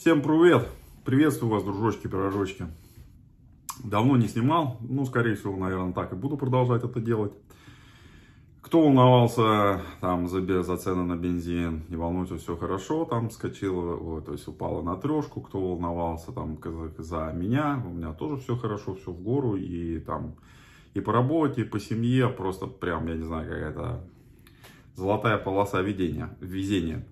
Всем привет! Приветствую вас, дружочки, пирожочки. Давно не снимал, ну, скорее всего, наверное, так и буду продолжать это делать. Кто волновался там за, за цены на бензин, не волнуйся, все хорошо, там скачило, вот, то есть упало на трешку. Кто волновался там за меня, у меня тоже все хорошо, все в гору, и там и по работе, и по семье, просто прям, я не знаю, какая-то золотая полоса везения, везения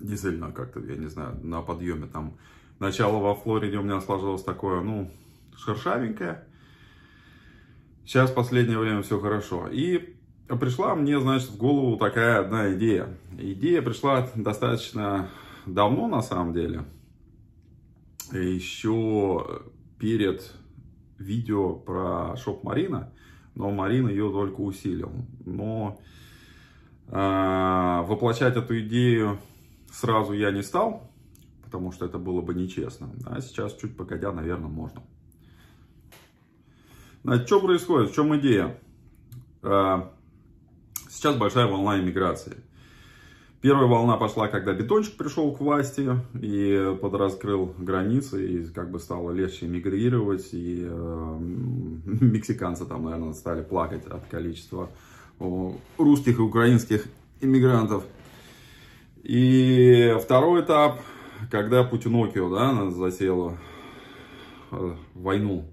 дизельно как-то, я не знаю, на подъеме там. Начало во Флориде у меня сложилось такое, ну, шершавенькое. Сейчас последнее время все хорошо. И пришла мне, значит, в голову такая одна идея. Идея пришла достаточно давно, на самом деле. Еще перед видео про шоп Марина, но Марин ее только усилил. Но э, воплощать эту идею сразу я не стал, потому что это было бы нечестно. А сейчас чуть погодя, наверное, можно. Значит, что происходит? В чем идея? А, сейчас большая волна иммиграции. Первая волна пошла, когда бетончик пришел к власти и подраскрыл границы, и как бы стало легче эмигрировать, и э, мексиканцы там, наверное, стали плакать от количества русских и украинских иммигрантов – и второй этап, когда Путинокио, да, засела э, войну.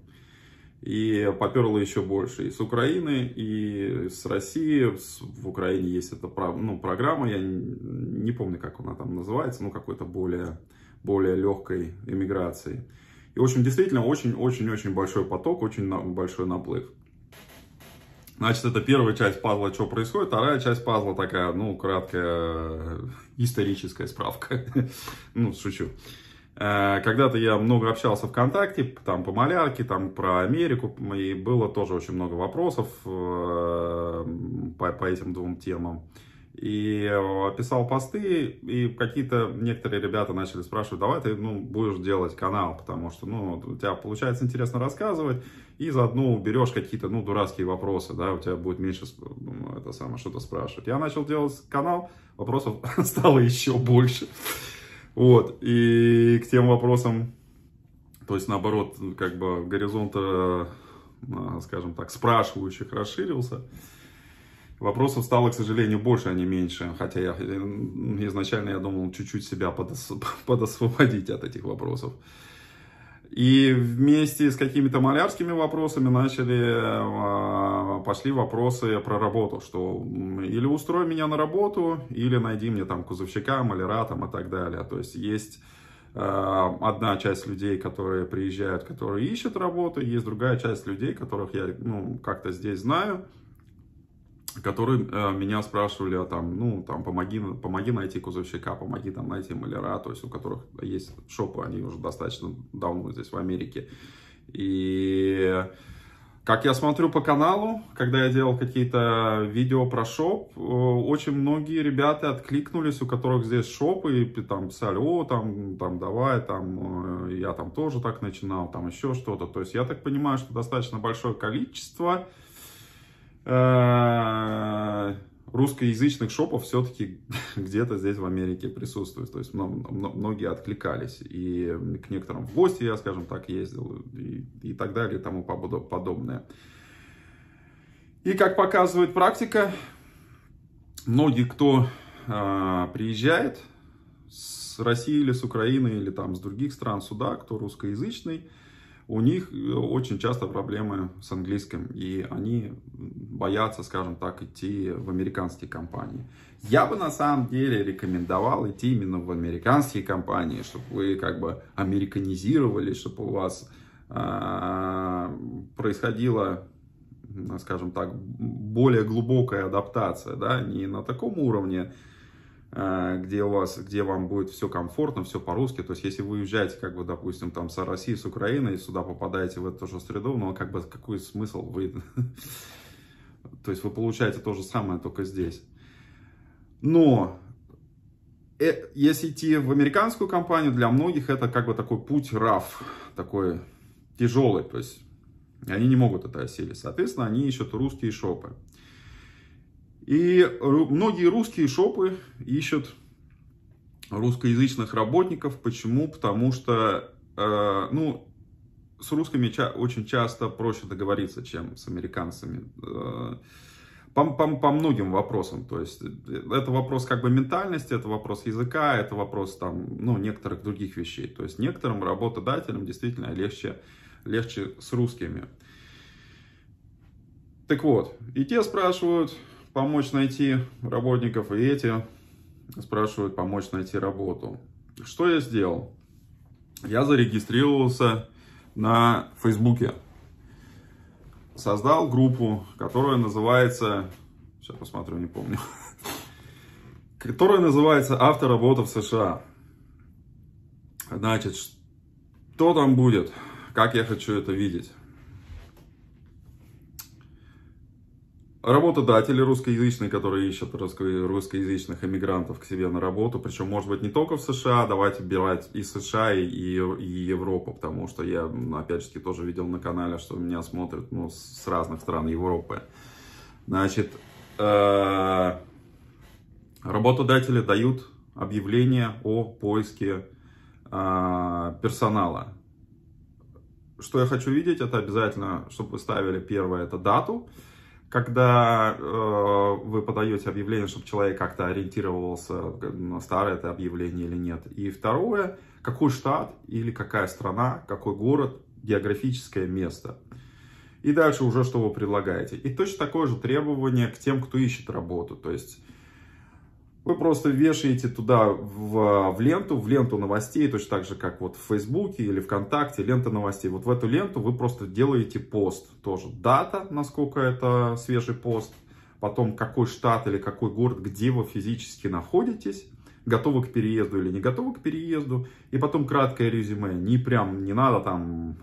И поперло еще больше и с Украины, и с России. В Украине есть эта ну, программа, я не помню, как она там называется, ну, какой-то более, более легкой эмиграции. И, в общем, действительно очень-очень-очень большой поток, очень большой наплыв. Значит, это первая часть пазла, что происходит. Вторая часть пазла такая, ну, краткая э, историческая справка. ну, шучу. Э, когда-то я много общался ВКонтакте, там по малярке, там про Америку, и было тоже очень много вопросов э, по, по этим двум темам и э, писал посты, и какие-то некоторые ребята начали спрашивать, давай ты ну, будешь делать канал, потому что ну, у тебя получается интересно рассказывать, и заодно уберешь какие-то ну, дурацкие вопросы, да, у тебя будет меньше ну, это самое, что-то спрашивать. Я начал делать канал, вопросов стало еще больше. Вот, и к тем вопросам, то есть наоборот, как бы горизонт, э, э, скажем так, спрашивающих расширился. Вопросов стало, к сожалению, больше, а не меньше. Хотя я э, изначально я думал чуть-чуть себя подос, подосвободить от этих вопросов. И вместе с какими-то малярскими вопросами начали, э, пошли вопросы про работу, что или устрой меня на работу, или найди мне там кузовщика, маляра там и так далее. То есть есть э, одна часть людей, которые приезжают, которые ищут работу, есть другая часть людей, которых я ну, как-то здесь знаю, которые э, меня спрашивали, а там, ну, там, помоги, помоги найти кузовщика, помоги там найти маляра, то есть у которых есть шопы, они уже достаточно давно здесь в Америке. И как я смотрю по каналу, когда я делал какие-то видео про шоп, э, очень многие ребята откликнулись, у которых здесь шопы и там писали, о, там, там, давай, там, э, я там тоже так начинал, там еще что-то. То есть я так понимаю, что достаточно большое количество Э, русскоязычных шопов все-таки где-то здесь в Америке присутствует. То есть многие откликались. И к некоторым в гости я, скажем так, ездил и, и так далее и тому подобное. И как показывает практика, многие, кто э, приезжает с России или с Украины или там с других стран сюда, кто русскоязычный, у них э, очень часто проблемы с английским, и они боятся, скажем так, идти в американские компании. Я бы на самом деле рекомендовал идти именно в американские компании, чтобы вы как бы американизировали, чтобы у вас э, происходила, ну, скажем так, более глубокая адаптация, да, не на таком уровне, Э, где, у вас, где вам будет все комфортно, все по-русски. То есть, если вы уезжаете, как бы, допустим, там, с России, с Украины, и сюда попадаете в эту же среду, ну, как бы, какой смысл вы... То есть, вы получаете то же самое, только здесь. Но э, если идти в американскую компанию, для многих это как бы такой путь раф, такой тяжелый, то есть они не могут это осилить. Соответственно, они ищут русские шопы. И многие русские шопы ищут русскоязычных работников. Почему? Потому что, э, ну, с русскими ча- очень часто проще договориться, чем с американцами. Э, по, по, по многим вопросам. То есть э, это вопрос как бы ментальности, это вопрос языка, это вопрос там, ну, некоторых других вещей. То есть некоторым работодателям действительно легче, легче с русскими. Так вот, и те спрашивают, помочь найти работников, и эти спрашивают помочь найти работу. Что я сделал? Я зарегистрировался на Фейсбуке. Создал группу, которая называется... Сейчас посмотрю, не помню. Которая называется «Авторабота в США». Значит, что там будет? Как я хочу это видеть? работодатели русскоязычные, которые ищут русскоязычных иммигрантов к себе на работу, причем, может быть, не только в США, давайте брать и США, и, и Европу, потому что я, опять же, тоже видел на канале, что меня смотрят ну, с разных стран Европы. Значит, э, работодатели дают объявление о поиске э, персонала. Что я хочу видеть, это обязательно, чтобы вы ставили первое, это дату, когда э, вы подаете объявление, чтобы человек как-то ориентировался, на старое это объявление или нет. И второе, какой штат или какая страна, какой город, географическое место. И дальше уже что вы предлагаете. И точно такое же требование к тем, кто ищет работу. То есть вы просто вешаете туда в, в ленту, в ленту новостей, точно так же, как вот в Фейсбуке или ВКонтакте, лента новостей. Вот в эту ленту вы просто делаете пост тоже. Дата, насколько это свежий пост, потом какой штат или какой город, где вы физически находитесь, готовы к переезду или не готовы к переезду, и потом краткое резюме, не прям, не надо там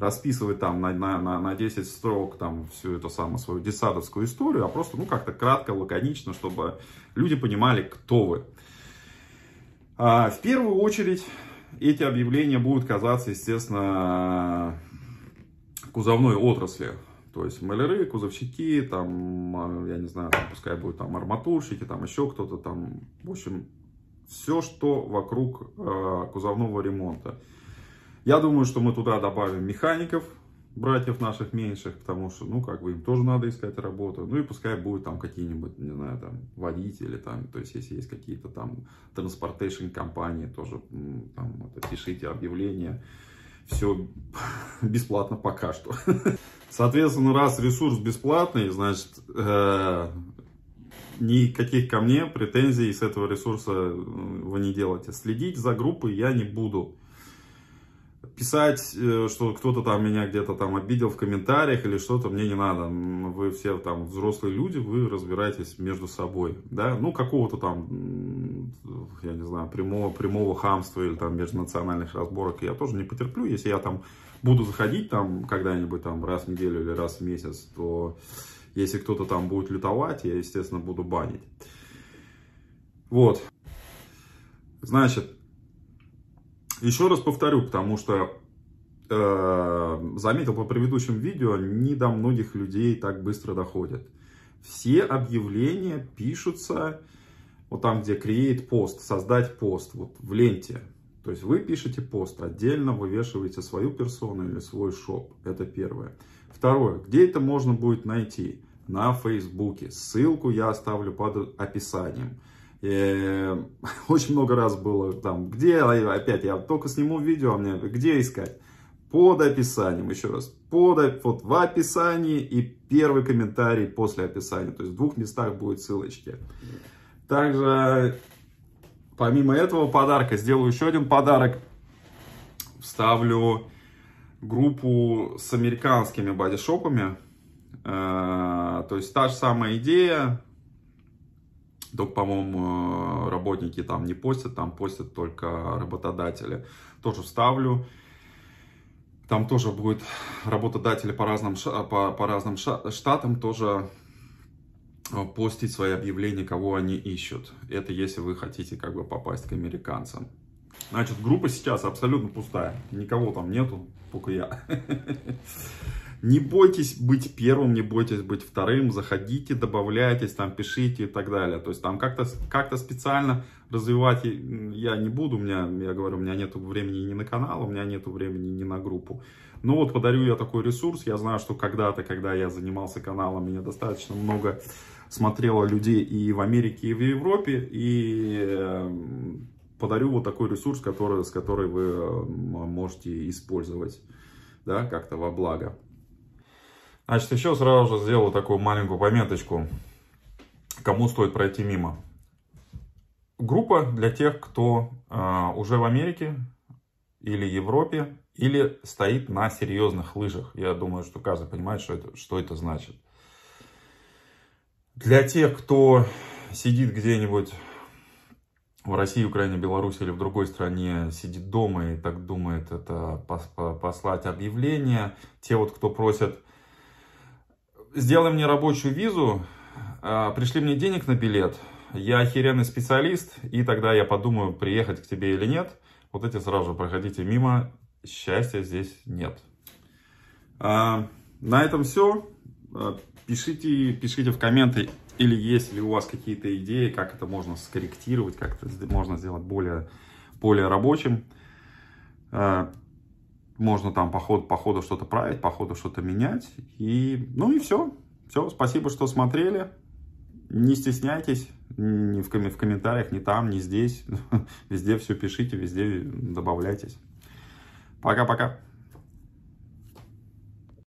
расписывать там на, на, на, на 10 строк там всю эту самую свою десадовскую историю, а просто ну как-то кратко, лаконично, чтобы люди понимали, кто вы. А, в первую очередь эти объявления будут казаться, естественно, кузовной отрасли. То есть маляры, кузовщики, там, э, я не знаю, там, пускай будут там арматурщики, там еще кто-то там, в общем, все, что вокруг э, кузовного ремонта. Я думаю, что мы туда добавим механиков, братьев наших меньших, потому что, ну, как бы им тоже надо искать работу. Ну и пускай будут там какие-нибудь, не знаю, там, водители, там, то есть, если есть какие-то там транспортейшн компании, тоже там, это, пишите объявления. Все бесплатно пока что. Соответственно, раз ресурс бесплатный, значит, э, никаких ко мне претензий с этого ресурса э, вы не делаете. Следить за группой я не буду писать, э, что кто-то там меня где-то там обидел в комментариях или что-то, мне не надо. Вы все там взрослые люди, вы разбираетесь между собой, да, ну, какого-то там, я не знаю, прямого, прямого хамства или там межнациональных разборок я тоже не потерплю, если я там буду заходить там когда-нибудь там раз в неделю или раз в месяц, то если кто-то там будет лютовать, я, естественно, буду банить. Вот. Значит, еще раз повторю, потому что э, заметил по предыдущим видео, не до многих людей так быстро доходят. Все объявления пишутся вот там, где create пост, создать пост, вот в ленте. То есть вы пишете пост, отдельно вывешиваете свою персону или свой шоп. Это первое. Второе. Где это можно будет найти? На Фейсбуке. Ссылку я оставлю под описанием. И э, очень много раз было там, где, а, опять, я только сниму видео, а мне, где искать? Под описанием, еще раз, под, вот в описании и первый комментарий после описания. То есть в двух местах будет ссылочки. Также, помимо этого подарка, сделаю еще один подарок. Вставлю группу с американскими бодишопами. Э, то есть та же самая идея, только, по-моему, э, работники там не постят, там постят только работодатели. Тоже вставлю. Там тоже будет работодатели по разным, по, по разным штатам тоже э, постить свои объявления, кого они ищут. Это если вы хотите как бы попасть к американцам. Значит, группа сейчас абсолютно пустая. Никого там нету, только я. Не бойтесь быть первым, не бойтесь быть вторым, заходите, добавляйтесь, там пишите и так далее. То есть там как-то как специально развивать я не буду, у меня, я говорю, у меня нет времени ни на канал, у меня нет времени ни на группу. Но вот подарю я такой ресурс, я знаю, что когда-то, когда я занимался каналом, меня достаточно много смотрело людей и в Америке, и в Европе, и э, подарю вот такой ресурс, который, с которой вы э, можете использовать, да, как-то во благо. Значит, еще сразу же сделаю такую маленькую пометочку, кому стоит пройти мимо. Группа для тех, кто э, уже в Америке или Европе, или стоит на серьезных лыжах. Я думаю, что каждый понимает, что это, что это значит. Для тех, кто сидит где-нибудь в России, Украине, Беларуси или в другой стране сидит дома и так думает, это послать объявление. Те вот, кто просят сделай мне рабочую визу, а, пришли мне денег на билет, я охеренный специалист, и тогда я подумаю, приехать к тебе или нет. Вот эти сразу же проходите мимо, счастья здесь нет. А, на этом все. А, пишите, пишите в комменты, или есть ли у вас какие-то идеи, как это можно скорректировать, как это можно сделать более, более рабочим можно там по ходу, по ходу что-то править, по ходу что-то менять. И, ну и все. Все, спасибо, что смотрели. Не стесняйтесь ни в, ком- в комментариях, ни там, ни здесь. Везде все пишите, везде добавляйтесь. Пока-пока.